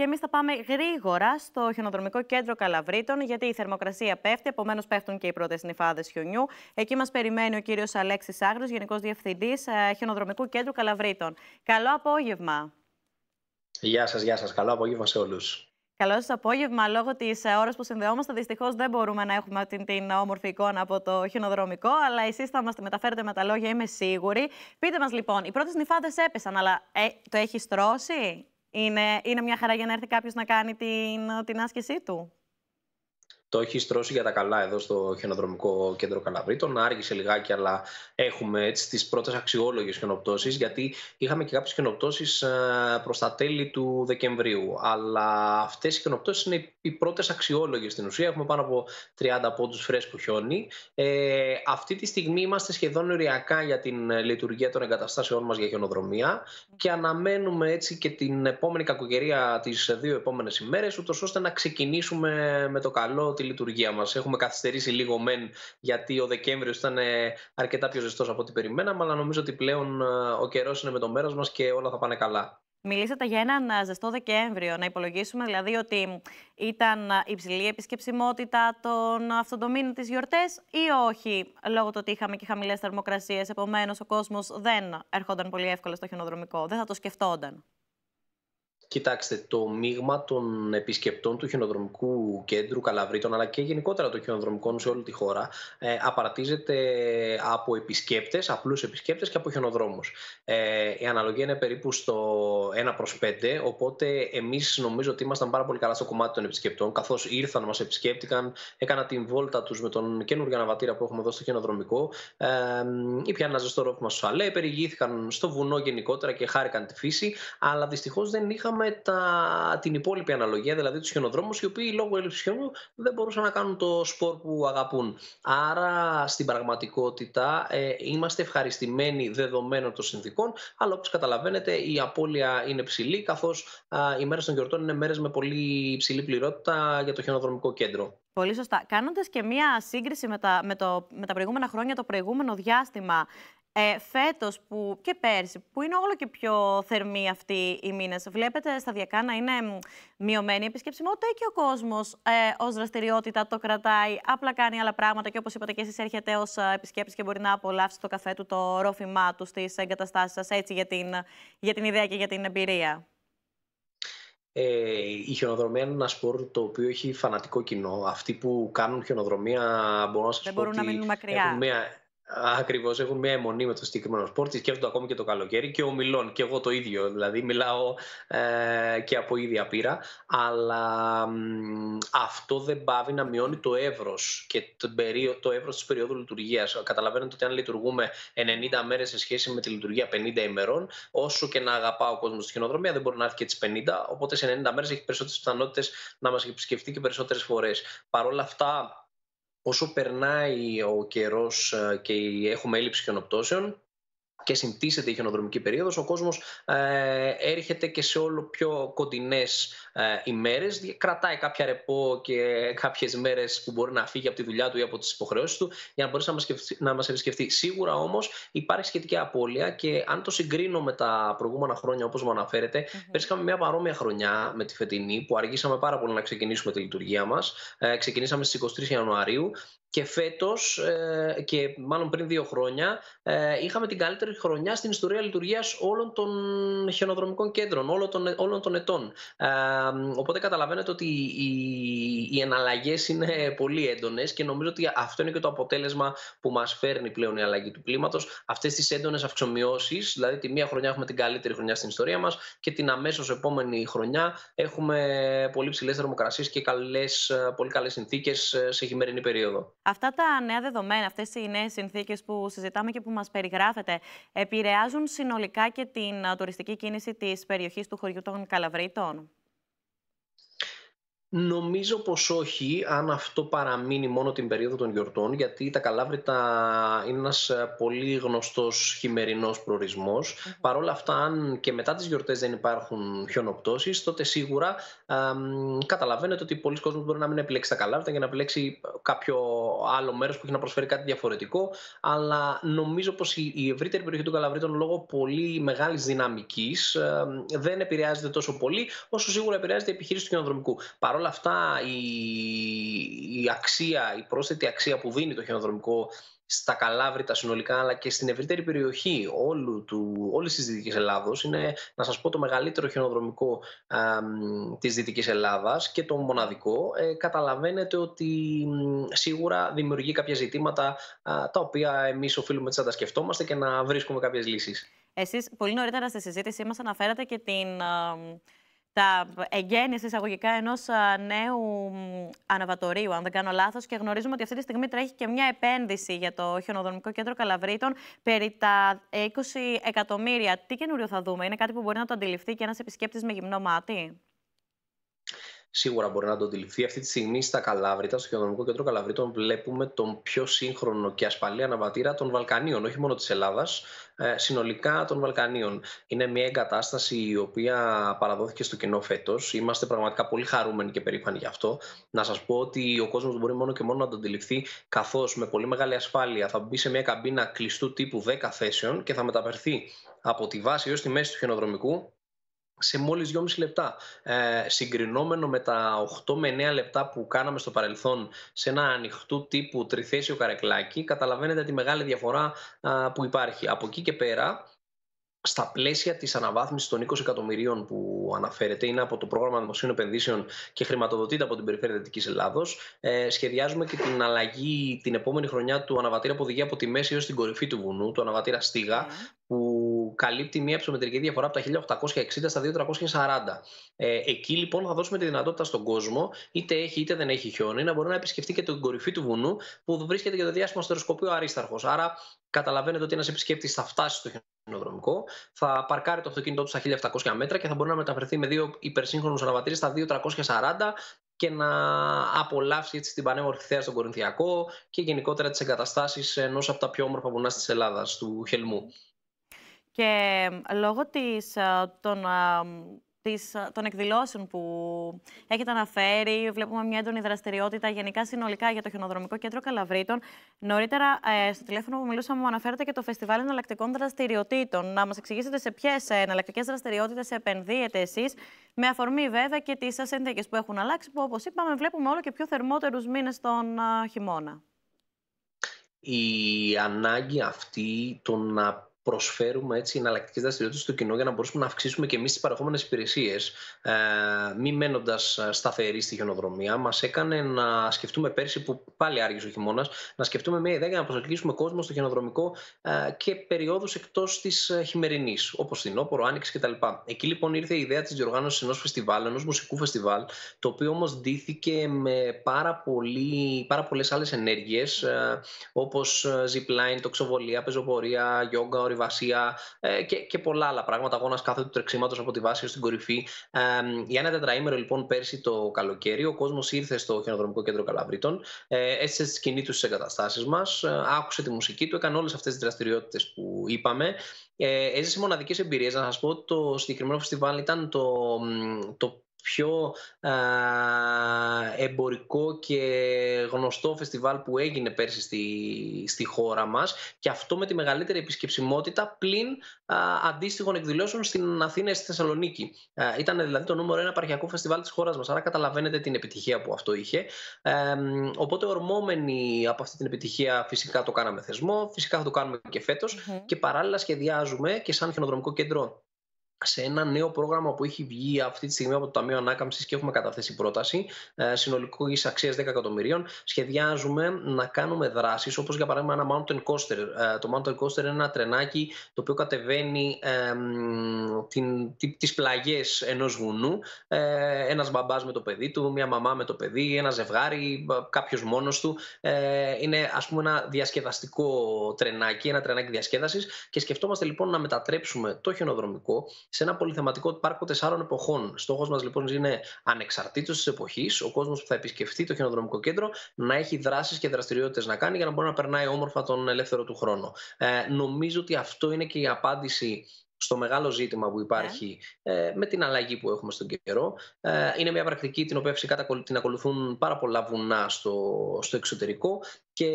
Και εμείς θα πάμε γρήγορα στο χιονοδρομικό κέντρο Καλαβρίτων, γιατί η θερμοκρασία πέφτει, επομένως πέφτουν και οι πρώτες νυφάδες χιονιού. Εκεί μας περιμένει ο κύριος Αλέξης Άγριος, Γενικός Διευθυντής ε, Χιονοδρομικού Κέντρου Καλαβρίτων. Καλό απόγευμα. Γεια σας, γεια σας. Καλό απόγευμα σε όλους. Καλό σας απόγευμα. Λόγω της ε, ώρας που συνδεόμαστε, δυστυχώς δεν μπορούμε να έχουμε την, την όμορφη εικόνα από το χιονοδρομικό, αλλά εσείς θα μας τη μεταφέρετε με τα λόγια, είμαι σίγουρη. Πείτε μας λοιπόν, οι πρώτες νυφάδες έπεσαν, αλλά ε, το έχει στρώσει. Είναι, είναι μια χαρά για να έρθει κάποιος να κάνει την, την άσκησή του το έχει τρώσει για τα καλά εδώ στο χιονοδρομικό κέντρο Καλαβρίτων. Άργησε λιγάκι, αλλά έχουμε έτσι τις πρώτες αξιόλογες χιονοπτώσεις, γιατί είχαμε και κάποιες χιονοπτώσεις ε, προς τα τέλη του Δεκεμβρίου. Αλλά αυτές οι χιονοπτώσεις είναι οι πρώτες αξιόλογες στην ουσία. Έχουμε πάνω από 30 πόντους φρέσκου χιόνι. Ε, αυτή τη στιγμή είμαστε σχεδόν οριακά για την λειτουργία των εγκαταστάσεών μας για χιονοδρομία και αναμένουμε έτσι και την επόμενη κακοκαιρία τις δύο επόμενες ημέρες, ούτως ώστε να ξεκινήσουμε με το καλό τη λειτουργία μας. Έχουμε καθυστερήσει λίγο μεν, γιατί ο Δεκέμβριος ήταν ε, αρκετά πιο ζεστός από ό,τι περιμέναμε, αλλά νομίζω ότι πλέον ε, ο καιρός είναι με το μέρος μας και όλα θα πάνε καλά. Μιλήσατε για έναν ε, ζεστό Δεκέμβριο. Να υπολογίσουμε δηλαδή ότι ήταν υψηλή η επισκεψιμότητα τον αυτοντομήνων τη γιορτές, ή όχι, λόγω του ότι είχαμε και χαμηλές θερμοκρασίες. Επομένως, ο κόσμος δεν ερχόταν πολύ εύκολα στο χιονοδρομικό, δεν θα το σκεφτόνταν. Κοιτάξτε, το μείγμα των επισκεπτών του χιονοδρομικού κέντρου Καλαβρίτων αλλά και γενικότερα των χιονοδρομικών σε όλη τη χώρα ε, απαρτίζεται από επισκέπτες, απλούς επισκέπτες και από χιονοδρόμους. Ε, η αναλογία είναι περίπου στο 1 προς 5, οπότε εμείς νομίζω ότι ήμασταν πάρα πολύ καλά στο κομμάτι των επισκεπτών καθώς ήρθαν, μας επισκέπτηκαν, έκανα την βόλτα τους με τον καινούργιο αναβατήρα που έχουμε εδώ στο χιονοδρομικό ε, ή πια ένα ζεστό ρόφημα στο σαλέ, περιγήθηκαν στο βουνό γενικότερα και χάρηκαν τη φύση, αλλά δυστυχώς δεν είχαμε με τα, την υπόλοιπη αναλογία, δηλαδή τους χιονοδρόμους, οι οποίοι λόγω έλλειψης χιονού δεν μπορούσαν να κάνουν το σπορ που αγαπούν. Άρα στην πραγματικότητα ε, είμαστε ευχαριστημένοι δεδομένων των συνθήκων, αλλά όπως καταλαβαίνετε η απώλεια είναι ψηλή, καθώς οι μέρες των γιορτών είναι μέρες με πολύ υψηλή πληρότητα για το χιονοδρομικό κέντρο. Πολύ σωστά. Κάνοντας και μία σύγκριση με τα, με, το, με τα προηγούμενα χρόνια, το προηγούμενο διάστημα, ε, Φέτος και πέρσι, που είναι όλο και πιο θερμοί αυτοί οι μήνες, βλέπετε σταδιακά να είναι μειωμένη η επισκεψιμότητα ή και ο κόσμος ε, ως δραστηριότητα το κρατάει, απλά κάνει άλλα πράγματα και όπως είπατε και εσείς, έρχεται ως ε, επισκέπτης και μπορεί να απολαύσει το καφέ του, το ρόφημά του στις εγκαταστάσεις σας, έτσι για την, για την ιδέα και για την εμπειρία. Ε, η χιονοδρομία είναι ένας σπορ το οποίο έχει φανατικό κοινό. Αυτοί που κάνουν χιονοδρομία μπορούν να σας Δεν μπορούν να μείνουν μακριά. Έχουν μια, Ακριβώς, έχουν μια αιμονή με το συγκεκριμένο σπορτ. Σκέφτονται ακόμη και το καλοκαίρι και ο και εγώ το ίδιο. Δηλαδή, μιλάω ε, και από ίδια πείρα. Αλλά αυτό δεν πάβει να μειώνει το εύρος και το, περίο, το εύρος της περίοδου λειτουργίας. Καταλαβαίνετε ότι αν λειτουργούμε 90 μέρες σε σχέση με τη λειτουργία 50 ημερών, όσο και να αγαπά ο κόσμος τη χειροδρομία, δεν μπορεί να έρθει και τις 50. Οπότε σε 90 μέρες έχει περισσότερες πιθανότητες να μας επισκεφτεί και περισσότερες φορές. Παρ' όλα αυτά, όσο περνάει ο καιρός ε, και έχουμε έλλειψη χιονοπτώσεων, και συμπτύσσεται η χιονοδρομική περίοδος, ο κόσμος ε, έρχεται και σε όλο πιο κοντινές ε, ημέρες, κρατάει κάποια ρεπό και κάποιες μέρες που μπορεί να φύγει από τη δουλειά του ή από τις υποχρεώσεις του για να μπορέσει να μας, να μας επισκεφτεί. Σίγουρα όμως υπάρχει σχετική απώλεια και αν το συγκρίνω με τα προηγούμενα χρόνια όπως μου αναφέρετε, μια παρόμοια χρονιά με τη φετινή που αργήσαμε πάρα πολύ να ξεκινήσουμε τη λειτουργία μας. Ε, ξεκινήσαμε στις 23 Ιανουαρίου και φέτος ε, και μάλλον πριν δύο χρόνια ε, είχαμε την καλύτερη χρονιά στην ιστορία λειτουργίας όλων των χιονοδρομικών κέντρων, όλων των, όλων των ετών. Ε, οπότε καταλαβαίνετε ότι οι, οι εναλλαγές είναι πολύ έντονες και νομίζω ότι αυτό είναι και το αποτέλεσμα που μας φέρνει πλέον η αλλαγή του κλίματος. Αυτές τις έντονες αυξομοιώσεις, δηλαδή τη μία χρονιά έχουμε την καλύτερη χρονιά στην ιστορία μας και την αμέσως επόμενη χρονιά έχουμε πολύ ψηλές θερμοκρασίες και καλές, πολύ καλές συνθήκες σε χειμερινή περίοδο. Αυτά τα νέα δεδομένα, αυτές οι νέες συνθήκες που συζητάμε και που μας περιγράφετε, επηρεάζουν συνολικά και την ε, τουριστική κίνηση της περιοχής του χωριού των Καλαβρίτων. Νομίζω πως όχι, αν αυτό παραμείνει μόνο την περίοδο των γιορτών, γιατί τα Καλάβρητα είναι ένας ε, πολύ γνωστός χειμερινός προορισμός. Παρ' όλα αυτά, αν και μετά τις γιορτές δεν υπάρχουν χιονοπτώσεις, τότε σίγουρα καταλαβαίνετε ότι πολλοί κόσμοι μπορεί να μην επιλέξει τα Καλάβρητα για να επιλέξει κάποιο άλλο μέρος που έχει να προσφέρει κάτι διαφορετικό, αλλά νομίζω πως η, ευρύτερη περιοχή των Καλαβρίτων λόγω πολύ μεγάλης δυναμικής ε, δεν επηρεάζεται τόσο πολύ, όσο σίγουρα επηρεάζεται η επιχείρηση του χιονοδρομικού παρόλα αυτά η, η αξία, η πρόσθετη αξία που δίνει το χιονοδρομικό στα τα συνολικά, αλλά και στην ευρύτερη περιοχή όλου του, όλης της Δυτικής Ελλάδος. Είναι, να σας πω, το μεγαλύτερο χιονοδρομικό α, της Δυτικής Ελλάδας και το μοναδικό. Ε, καταλαβαίνετε ότι σίγουρα δημιουργεί κάποια ζητήματα τα οποία εμείς οφείλουμε να τα σκεφτόμαστε και να βρίσκουμε κάποιες λύσεις. Εσείς πολύ νωρίτερα στη συζήτησή μας αναφέρατε και την τα εγγένειες εισαγωγικά ενός νέου αναβατορίου, αν δεν κάνω λάθος, και γνωρίζουμε ότι αυτή τη στιγμή τρέχει και μια επένδυση για το Χιονοδρομικό Κέντρο Καλαβρίτων περί τα 20 εκατομμύρια. Τι καινούριο θα δούμε, είναι κάτι που μπορεί να το αντιληφθεί και ένας επισκέπτης με γυμνό μάτι σίγουρα μπορεί να το αντιληφθεί. Αυτή τη στιγμή στα Καλάβρητα, στο Χειρονομικό Κέντρο Καλαβρίτων, βλέπουμε τον πιο σύγχρονο και ασφαλή αναβατήρα των Βαλκανίων, όχι μόνο της Ελλάδας, ε, συνολικά των Βαλκανίων. Είναι μια εγκατάσταση η οποία παραδόθηκε στο κοινό φέτος. Είμαστε πραγματικά πολύ χαρούμενοι και περήφανοι γι' αυτό. Να σας πω ότι ο κόσμος μπορεί μόνο και μόνο να το αντιληφθεί, καθώς με πολύ μεγάλη ασφάλεια θα μπει σε μια καμπίνα κλειστού τύπου 10 θέσεων και θα μεταφερθεί από τη βάση έως τη μέση του χιονοδρομικού σε μόλις 2,5 λεπτά. Ε, συγκρινόμενο με τα 8 με 9 λεπτά που κάναμε στο παρελθόν σε ένα ανοιχτού τύπου τριθέσιο καρεκλάκι, καταλαβαίνετε τη μεγάλη διαφορά που υπάρχει. Από εκεί και πέρα, στα πλαίσια της αναβάθμισης των 20 εκατομμυρίων που αναφέρεται, είναι από το πρόγραμμα δημοσίων επενδύσεων και χρηματοδοτείται από την Περιφέρεια Δυτικής Ελλάδος, ε, σχεδιάζουμε και την αλλαγή την επόμενη χρονιά του αναβατήρα που οδηγεί από τη μέση έως την κορυφή του βουνού, του αναβατήρα Στίγα, ναι. που καλύπτει μια ψωμετρική διαφορά από τα 1860 στα 2340. Ε, εκεί λοιπόν θα δώσουμε τη δυνατότητα στον κόσμο, είτε έχει είτε δεν έχει χιόνι, να μπορεί να επισκεφτεί και την κορυφή του βουνού που βρίσκεται για το διάστημα αστεροσκοπείο Αρίσταρχος. Άρα καταλαβαίνετε ότι ένας επισκέπτης θα φτάσει στο χιονοδρομικό, θα παρκάρει το αυτοκίνητό του στα 1700 μέτρα και θα μπορεί να μεταφερθεί με δύο υπερσύγχρονους αναβατήρες στα 2340 και να απολαύσει την πανέμορφη θέα στον Κορινθιακό και γενικότερα τις εγκαταστάσεις ενός από τα πιο όμορφα βουνά της Ελλάδας, του Χελμού. Και λόγω της, ε, των, της, ε, των εκδηλώσεων που έχετε αναφέρει, βλέπουμε μια έντονη δραστηριότητα γενικά συνολικά για το χιονοδρομικό κέντρο Καλαβρίτων. Νωρίτερα, ε, στο τηλέφωνο που μιλούσαμε, μου αναφέρατε και το Φεστιβάλ Εναλλακτικών Δραστηριοτήτων. Να μας εξηγήσετε σε ποιες εναλλακτικές δραστηριότητες επενδύετε εσείς, με αφορμή βέβαια και τις συνθήκε που έχουν αλλάξει, που όπως είπαμε, βλέπουμε όλο και πιο θερμότερους μήνες τον χειμώνα. Η ανάγκη αυτή το να προσφέρουμε έτσι εναλλακτικές δραστηριότητες στο κοινό για να μπορούμε να αυξήσουμε και εμείς τις παρεχόμενες υπηρεσίες, ε, μη μένοντας ε, σταθεροί στη χιονοδρομία. Μας έκανε να σκεφτούμε πέρσι, που πάλι άργησε ο χειμώνας, να σκεφτούμε μια ιδέα για να προσελκύσουμε κόσμο στο χιονοδρομικό ε, και περιόδους εκτός της ε, χειμερινής, όπως Όπορο, άνοιξης κτλ. Εκεί λοιπόν ήρθε η ιδέα της διοργάνωσης ενός φεστιβάλ, ενός μουσικού φεστιβάλ, το οποίο όμως ντύθηκε με πάρα, πάρα πολλές άλλες ενέργειες, όπω zipline, τοξοβολία, πεζοπορία, yoga, βασία ε, και, πολλά άλλα πράγματα. Αγώνα κάθε του τρεξίματος από τη βάση την κορυφή. για ένα τετραήμερο λοιπόν πέρσι το καλοκαίρι, ο κόσμος ήρθε στο χιονοδρομικό κέντρο Καλαβρίτων, ε, έστησε τη σκηνή τους στι εγκαταστάσεις μας, ε, άκουσε τη μουσική του, έκανε όλες αυτές τις δραστηριότητες που είπαμε. Ε, έζησε μοναδικές εμπειρίες. Να σας πω ότι το συγκεκριμένο φεστιβάλ ήταν το, το πιο α, εμπορικό και γνωστό φεστιβάλ που έγινε πέρσι στη, στη χώρα μας και αυτό με τη μεγαλύτερη επισκεψιμότητα πλην α, αντίστοιχων εκδηλώσεων στην Αθήνα ή στη Θεσσαλονίκη. Ήταν δηλαδή το νούμερο ένα παρχιακό φεστιβάλ της χώρας μας, άρα καταλαβαίνετε την επιτυχία που αυτό είχε. οπότε ορμόμενοι από αυτή την επιτυχία φυσικά το κάναμε θεσμό, φυσικά θα το κάνουμε και φετος και παράλληλα σχεδιάζουμε και σαν χιονοδρομικό κέντρο σε ένα νέο πρόγραμμα που έχει βγει αυτή τη στιγμή από το Ταμείο Ανάκαμψης και έχουμε καταθέσει πρόταση ε, συνολικούς αξίας 10 εκατομμυρίων. Σχεδιάζουμε να κάνουμε δράσεις όπως για παράδειγμα ένα mountain coaster. Ε, το mountain coaster είναι ένα τρενάκι το οποίο κατεβαίνει τις πλαγιές ενός βουνού. Ε, ένας μπαμπάς με το παιδί του, μια μαμά με το παιδί, ένα ζευγάρι, κάποιος μόνος του. Είναι ας πούμε ένα διασκεδαστικό τρενάκι, ένα τρενάκι διασκέδασης και σκεφτόμαστε λοιπόν να μετατρέψουμε το χιονοδρομικό σε ένα πολυθεματικό πάρκο τεσσάρων εποχών. Στόχος μας λοιπόν είναι ανεξαρτήτως της εποχής, ο κόσμος που θα επισκεφτεί το χειροδρομικό κέντρο να έχει δράσεις και δραστηριότητες να κάνει για να μπορεί να περνάει όμορφα τον ελεύθερο του χρόνο. Ε, νομίζω ότι αυτό είναι και η απάντηση στο μεγάλο ζήτημα που υπάρχει ε, με την αλλαγή που έχουμε στον καιρό. Ε, είναι μια πρακτική την οποία φυσικά την ακολουθούν πάρα πολλά βουνά στο, στο εξωτερικό και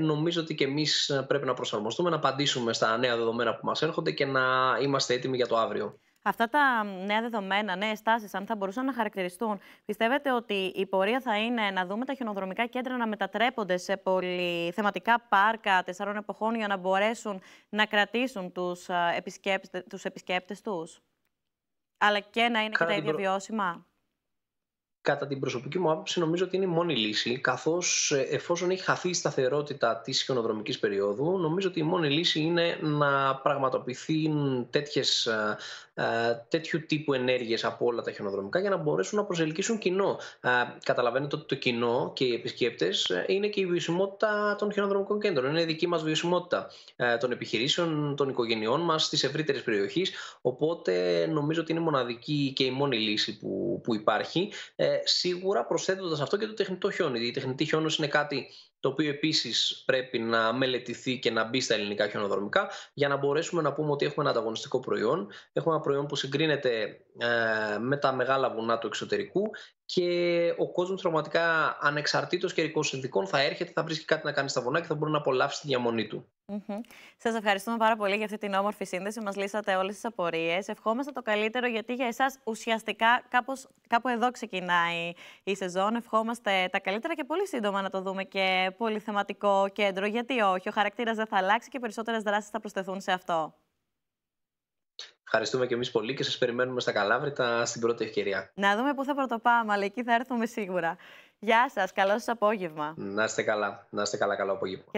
νομίζω ότι και εμείς πρέπει να προσαρμοστούμε, να απαντήσουμε στα νέα δεδομένα που μας έρχονται και να είμαστε έτοιμοι για το αύριο. Αυτά τα νέα δεδομένα, νέες τάσεις, αν θα μπορούσαν να χαρακτηριστούν, πιστεύετε ότι η πορεία θα είναι να δούμε τα χιονοδρομικά κέντρα να μετατρέπονται σε πολυθεματικά πάρκα τεσσάρων εποχών για να μπορέσουν να κρατήσουν τους ε, επισκέπτε τους. Επισκέπτες τους, αλλά και να είναι και τα ίδια βιώσιμα κατά την προσωπική μου άποψη νομίζω ότι είναι η μόνη λύση, καθώς, ε, εφόσον έχει χαθεί η σταθερότητα της χιονοδρομική περίοδου, νομίζω ότι η μόνη λύση είναι να πραγματοποιηθεί τέτοιες, ε, ε, τέτοιου τύπου ενέργειες από όλα τα χιονοδρομικά για να μπορέσουν να προσελκύσουν κοινό. Καταλαβαίνετε ότι το κοινό και οι επισκέπτες είναι και η βιωσιμότητα των χιονοδρομικών κέντρων, είναι η δική μας βιωσιμότητα των επιχειρήσεων, των οικογενειών μας της ευρύτερης περιοχής. οπότε νομίζω ότι είναι η μοναδική και η μόνη λύση που, που υπάρχει σίγουρα προσθέτοντας αυτό και το τεχνητό χιόνι. Η τεχνητή χιόνο είναι κάτι το οποίο επίσης πρέπει να μελετηθεί και να μπει στα ελληνικά χιονοδρομικά για να μπορέσουμε να πούμε ότι έχουμε ένα ανταγωνιστικό προϊόν, έχουμε ένα προϊόν που συγκρίνεται ε, με τα μεγάλα βουνά του εξωτερικού και ο κόσμος πραγματικά ανεξαρτήτως καιρικών συνδικών θα έρχεται, θα βρίσκει κάτι να κάνει στα βουνά και θα μπορεί να απολαύσει τη διαμονή του. mm Σας ευχαριστούμε πάρα πολύ για αυτή την όμορφη σύνδεση. Μας λύσατε όλες τις απορίες. Ευχόμαστε το καλύτερο, γιατί για εσάς ουσιαστικά κάπως, κάπου εδώ ξεκινάει η σεζόν. Ευχόμαστε τα καλύτερα και πολύ σύντομα να το δούμε και πολυθεματικό κέντρο. Γιατί όχι, ο χαρακτήρας δεν θα αλλάξει και περισσότερες δράσεις θα προσθεθούν σε αυτό. Ευχαριστούμε και εμείς πολύ και σας περιμένουμε στα Καλάβρητα στην πρώτη ευκαιρία. Να δούμε πού θα πρωτοπάμε, αλλά εκεί θα έρθουμε σίγουρα. Γεια σας, καλό σας απόγευμα. Να είστε καλά, να είστε καλά, καλό απόγευμα.